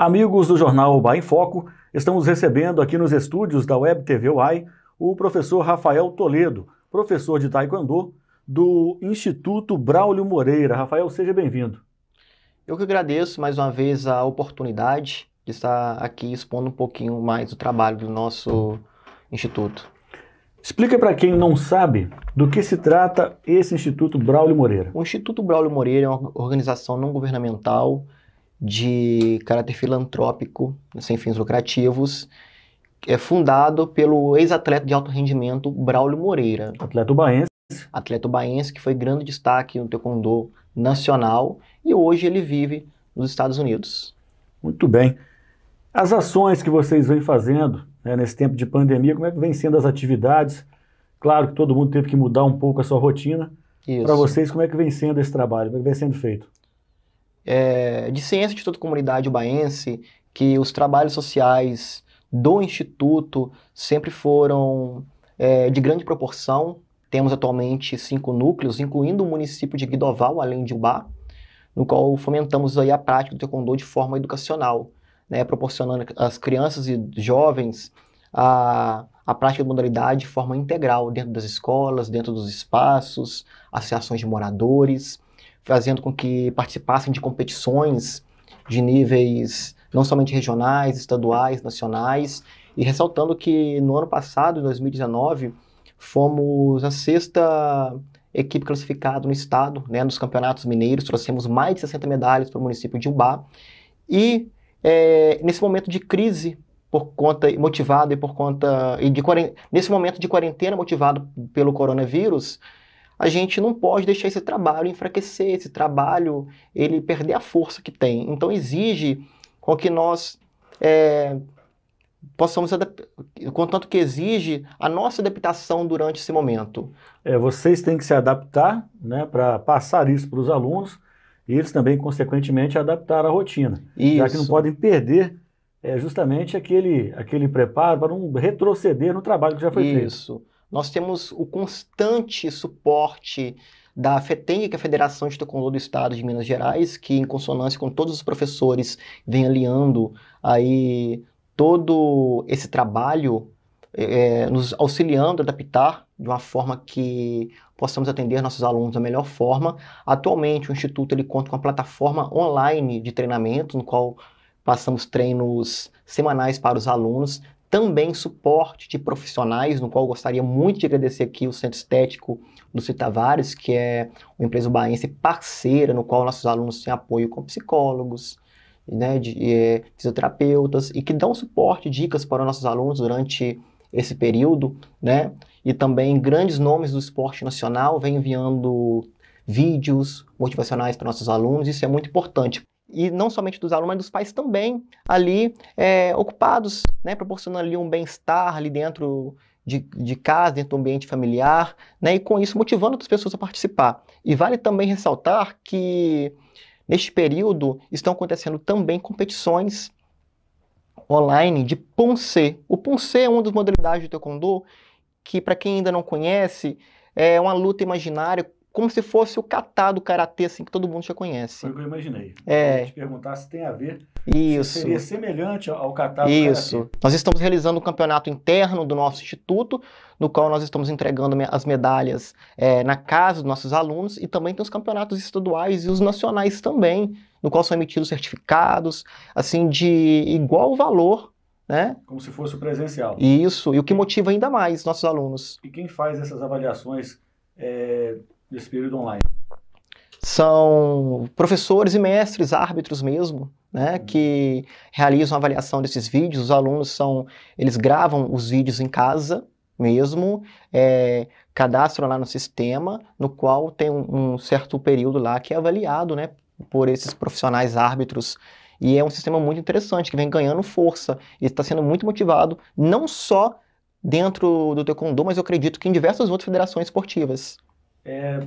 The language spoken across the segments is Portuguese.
Amigos do jornal Bahia em Foco, estamos recebendo aqui nos estúdios da Web TV UAI o professor Rafael Toledo, professor de Taekwondo do Instituto Braulio Moreira. Rafael, seja bem-vindo. Eu que agradeço mais uma vez a oportunidade de estar aqui expondo um pouquinho mais o trabalho do nosso instituto. Explica para quem não sabe do que se trata esse Instituto Braulio Moreira. O Instituto Braulio Moreira é uma organização não governamental de caráter filantrópico, sem fins lucrativos, é fundado pelo ex-atleta de alto rendimento Braulio Moreira. Atleta baense. Atleta baense que foi grande destaque no taekwondo nacional e hoje ele vive nos Estados Unidos. Muito bem. As ações que vocês vêm fazendo né, nesse tempo de pandemia, como é que vem sendo as atividades? Claro que todo mundo teve que mudar um pouco a sua rotina. Para vocês, como é que vem sendo esse trabalho? Como é que vem sendo feito? é, de Ciência de toda comunidade ubaense que os trabalhos sociais do Instituto sempre foram é, de grande proporção. Temos atualmente cinco núcleos, incluindo o município de Guidoval, além de Ubá, no qual fomentamos aí a prática do taekwondo de forma educacional, né, proporcionando às crianças e jovens a, a prática de modalidade de forma integral, dentro das escolas, dentro dos espaços, associações de moradores, fazendo com que participassem de competições de níveis não somente regionais, estaduais, nacionais, e ressaltando que no ano passado, em 2019, fomos a sexta equipe classificada no estado, né, nos campeonatos mineiros, trouxemos mais de 60 medalhas para o município de Ubá, e é, nesse momento de crise por conta motivado e por conta e de nesse momento de quarentena motivado pelo coronavírus a gente não pode deixar esse trabalho enfraquecer, esse trabalho ele perder a força que tem. Então exige com que nós é, possamos, contanto que exige a nossa adaptação durante esse momento. É, vocês têm que se adaptar né, para passar isso para os alunos e eles também, consequentemente, adaptar a rotina, isso. já que não podem perder é justamente aquele, aquele preparo para não retroceder no trabalho que já foi isso. feito. Isso. Nós temos o constante suporte da FETENG, que é a Federação de Taekwondo do Estado de Minas Gerais, que em consonância com todos os professores vem aliando aí todo esse trabalho, é, é nos auxiliando a adaptar de uma forma que possamos atender nossos alunos da melhor forma. Atualmente o Instituto ele conta com uma plataforma online de treinamento, no qual passamos treinos semanais para os alunos, também suporte de profissionais, no qual gostaria muito de agradecer aqui o Centro Estético do Tavares, que é uma empresa baense parceira, no qual nossos alunos têm apoio com psicólogos, né, de é, fisioterapeutas, e que dão suporte, dicas para nossos alunos durante esse período, né? E também grandes nomes do esporte nacional vêm enviando vídeos motivacionais para nossos alunos, isso é muito importante e não somente dos alunos, mas dos pais também ali é, ocupados, né, proporcionando ali um bem-estar ali dentro de, de, casa, dentro do ambiente familiar, né, e com isso motivando outras pessoas a participar. E vale também ressaltar que neste período estão acontecendo também competições online de Punce. O Punce é uma das modalidades de Taekwondo que, para quem ainda não conhece, é uma luta imaginária como se fosse o kata do karatê, assim, que todo mundo já conhece. Foi o que eu imaginei. É. Eu te perguntar se tem a ver. Isso. Se seria semelhante ao kata do Isso. Karatê. Nós estamos realizando um campeonato interno do nosso instituto, no qual nós estamos entregando as medalhas é, na casa dos nossos alunos e também tem os campeonatos estaduais e os nacionais também, no qual são emitidos certificados, assim, de igual valor né? Como se fosse o presencial. Isso, e o que motiva ainda mais nossos alunos. E quem faz essas avaliações é, desse período online? São professores e mestres, árbitros mesmo, né, uhum. que realizam a avaliação desses vídeos. Os alunos são, eles gravam os vídeos em casa mesmo, é, cadastram lá no sistema, no qual tem um, um certo período lá que é avaliado, né, por esses profissionais árbitros. E é um sistema muito interessante, que vem ganhando força e está sendo muito motivado, não só dentro do Taekwondo, mas eu acredito que em diversas outras federações esportivas. É,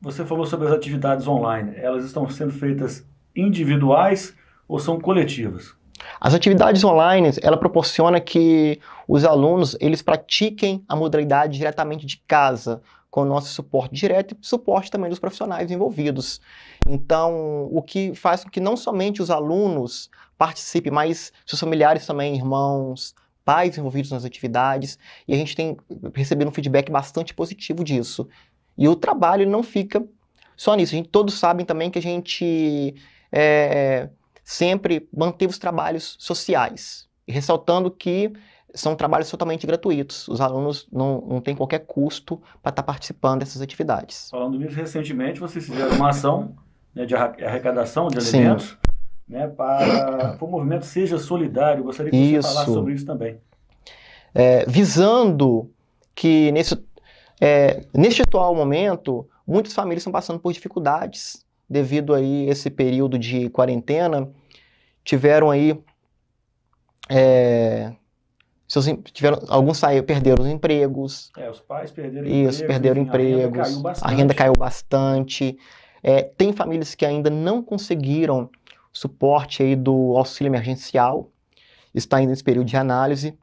você falou sobre as atividades online. Elas estão sendo feitas individuais ou são coletivas? As atividades online, ela proporciona que os alunos eles pratiquem a modalidade diretamente de casa, com o nosso suporte direto e suporte também dos profissionais envolvidos. Então, o que faz com que não somente os alunos participem, mas seus familiares também, irmãos, pais envolvidos nas atividades, e a gente tem recebido um feedback bastante positivo disso. E o trabalho não fica só nisso. A gente, todos sabem também que a gente é, sempre manteve os trabalhos sociais, ressaltando que são trabalhos totalmente gratuitos. Os alunos não, não têm qualquer custo para estar tá participando dessas atividades. Falando nisso, recentemente vocês fizeram uma ação né, de arrecadação de alimentos né, para o movimento seja solidário. Gostaria que isso. você falasse sobre isso também. É, visando que nesse é, neste atual momento, muitas famílias estão passando por dificuldades devido aí esse período de quarentena. Tiveram aí é, seus, tiveram, alguns saíram, perderam os empregos. É, os pais perderam Isso, empregos, perderam empregos. A renda caiu bastante. Renda caiu bastante. É, tem famílias que ainda não conseguiram suporte aí do auxílio emergencial, está ainda nesse período de análise.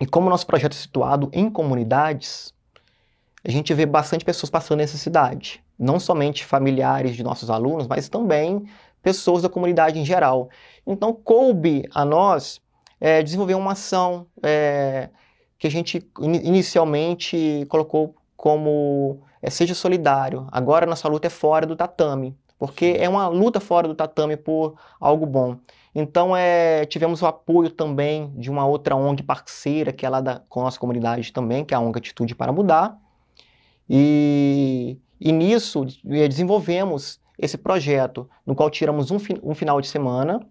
E como o nosso projeto é situado em comunidades, a gente vê bastante pessoas passando necessidade. Não somente familiares de nossos alunos, mas também pessoas da comunidade em geral. Então, coube a nós é, desenvolver uma ação é, que a gente inicialmente colocou como é, seja solidário. Agora, nossa luta é fora do tatame, porque é uma luta fora do tatame por algo bom. Então, é, tivemos o apoio também de uma outra ONG parceira, que é lá da, com a nossa comunidade também, que é a ONG Atitude para Mudar. E, e nisso eh, desenvolvemos esse projeto, no qual tiramos um, um final de semana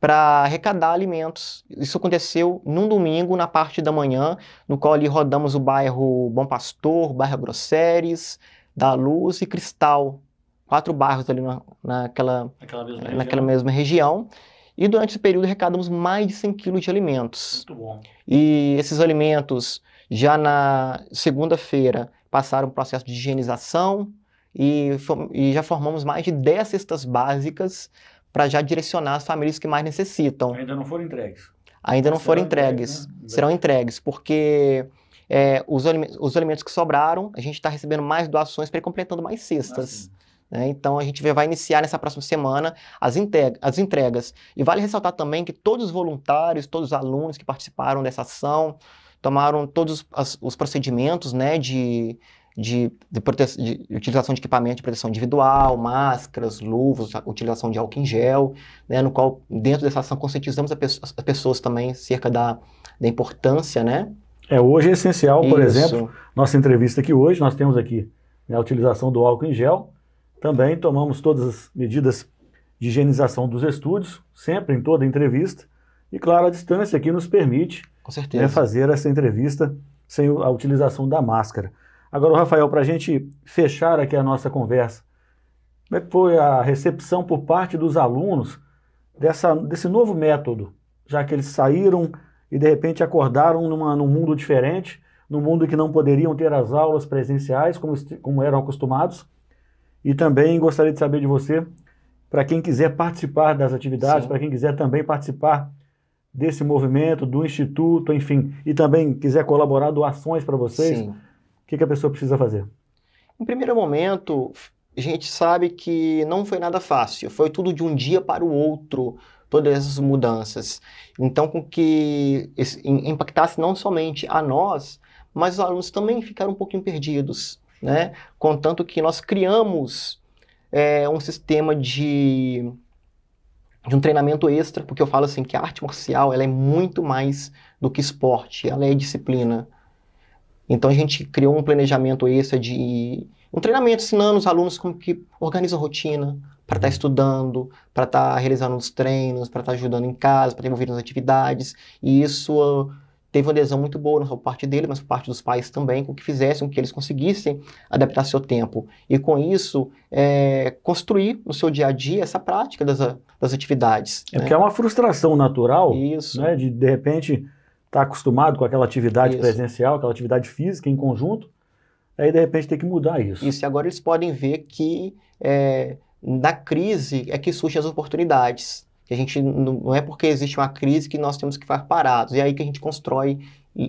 para arrecadar alimentos. Isso aconteceu num domingo, na parte da manhã, no qual ali rodamos o bairro Bom Pastor, bairro Grosseres, da Luz e Cristal, quatro bairros ali na, naquela, naquela, mesma, eh, naquela região. mesma, região. E durante esse período arrecadamos mais de 100 quilos de alimentos. Muito bom. E esses alimentos, já na segunda-feira, passaram um processo de higienização e, e já formamos mais de 10 cestas básicas para já direcionar as famílias que mais necessitam. Ainda não foram entregues? Ainda não, foram entregues. Entregue, né? Serão entregues, porque é, os, alimentos, os, alimentos que sobraram, a gente está recebendo mais doações para ir completando mais cestas. Ah, né? Então a gente vai iniciar nessa próxima semana as, as, entregas. E vale ressaltar também que todos os voluntários, todos os alunos que participaram dessa ação, tomaram todos as, os procedimentos né, de, de, de, de, utilização de equipamento de proteção individual, máscaras, luvas, utilização de álcool em gel, né, no qual, dentro dessa ação, conscientizamos pe as pessoas também acerca da, da importância, né? É, hoje é essencial, por Isso. exemplo, nossa entrevista aqui hoje, nós temos aqui né, a utilização do álcool em gel, também tomamos todas as medidas de higienização dos estúdios, sempre em toda entrevista, e claro, a distância aqui nos permite com certeza. Né, fazer essa entrevista sem a utilização da máscara. Agora, Rafael, para a gente fechar aqui a nossa conversa, como é que foi a recepção por parte dos alunos dessa, desse novo método? Já que eles saíram e de repente acordaram numa, num mundo diferente, num mundo que não poderiam ter as aulas presenciais como, como eram acostumados. E também gostaria de saber de você, para quem quiser participar das atividades, para quem quiser também participar desse movimento, do instituto, enfim, e também quiser colaborar, doações para vocês, o que, que a pessoa precisa fazer? Em primeiro momento, a gente sabe que não foi nada fácil, foi tudo de um dia para o outro, todas essas mudanças. Então, com que impactasse não somente a nós, mas os alunos também ficaram um pouquinho perdidos, né? Contanto que nós criamos é, um sistema de de um treinamento extra, porque eu falo assim que a arte marcial ela é muito mais do que esporte, ela é disciplina. Então a gente criou um planejamento extra de um treinamento ensinando os alunos como que organiza a rotina para estar tá estudando, para estar tá realizando os treinos, para estar tá ajudando em casa, para estar envolvido nas atividades. E isso teve uma lesão muito boa, não só por parte dele, mas por parte dos pais também, com que fizessem com que eles conseguissem adaptar seu tempo. E com isso, é, construir no seu dia a dia essa prática das, das atividades. É né? porque é uma frustração natural, isso. Né, de de repente estar tá acostumado com aquela atividade isso. presencial, aquela atividade física em conjunto, aí de repente tem que mudar isso. Isso, e agora eles podem ver que é, da crise é que surgem as oportunidades a gente não é porque existe uma crise que nós temos que ficar parados. E é aí que a gente constrói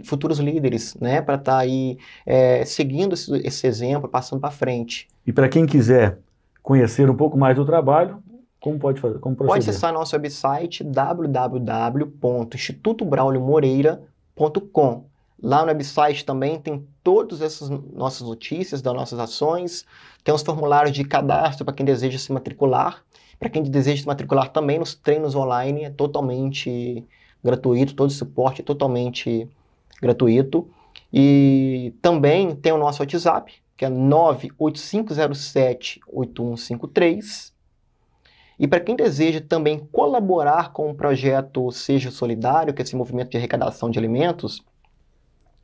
futuros líderes, né, para estar tá aí é, seguindo esse, esse exemplo, passando para frente. E para quem quiser conhecer um pouco mais do trabalho, como pode fazer? Como proceder? Pode acessar nosso website www.institutobrauliomoreira.com. Lá no website também tem todas essas nossas notícias das nossas ações, tem os formulários de cadastro para quem deseja se matricular para quem deseja se matricular também nos treinos online, é totalmente gratuito, todo o suporte é totalmente gratuito. E também tem o nosso WhatsApp, que é 985078153. E para quem deseja também colaborar com o projeto Seja Solidário, que é esse movimento de arrecadação de alimentos,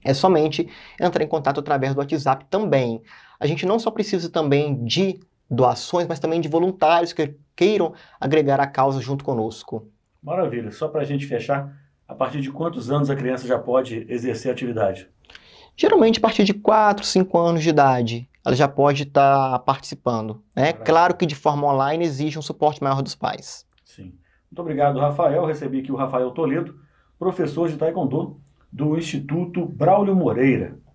é somente entrar em contato através do WhatsApp também. A gente não só precisa também de doações, mas também de voluntários que queiram agregar a causa junto conosco. Maravilha. Só para a gente fechar, a partir de quantos anos a criança já pode exercer a atividade? Geralmente a partir de 4, 5 anos de idade, ela já pode estar tá participando. É né? claro que de forma online exige um suporte maior dos pais. Sim. Muito obrigado, Rafael. Recebi aqui o Rafael Toledo, professor de Taekwondo do Instituto Braulio Moreira.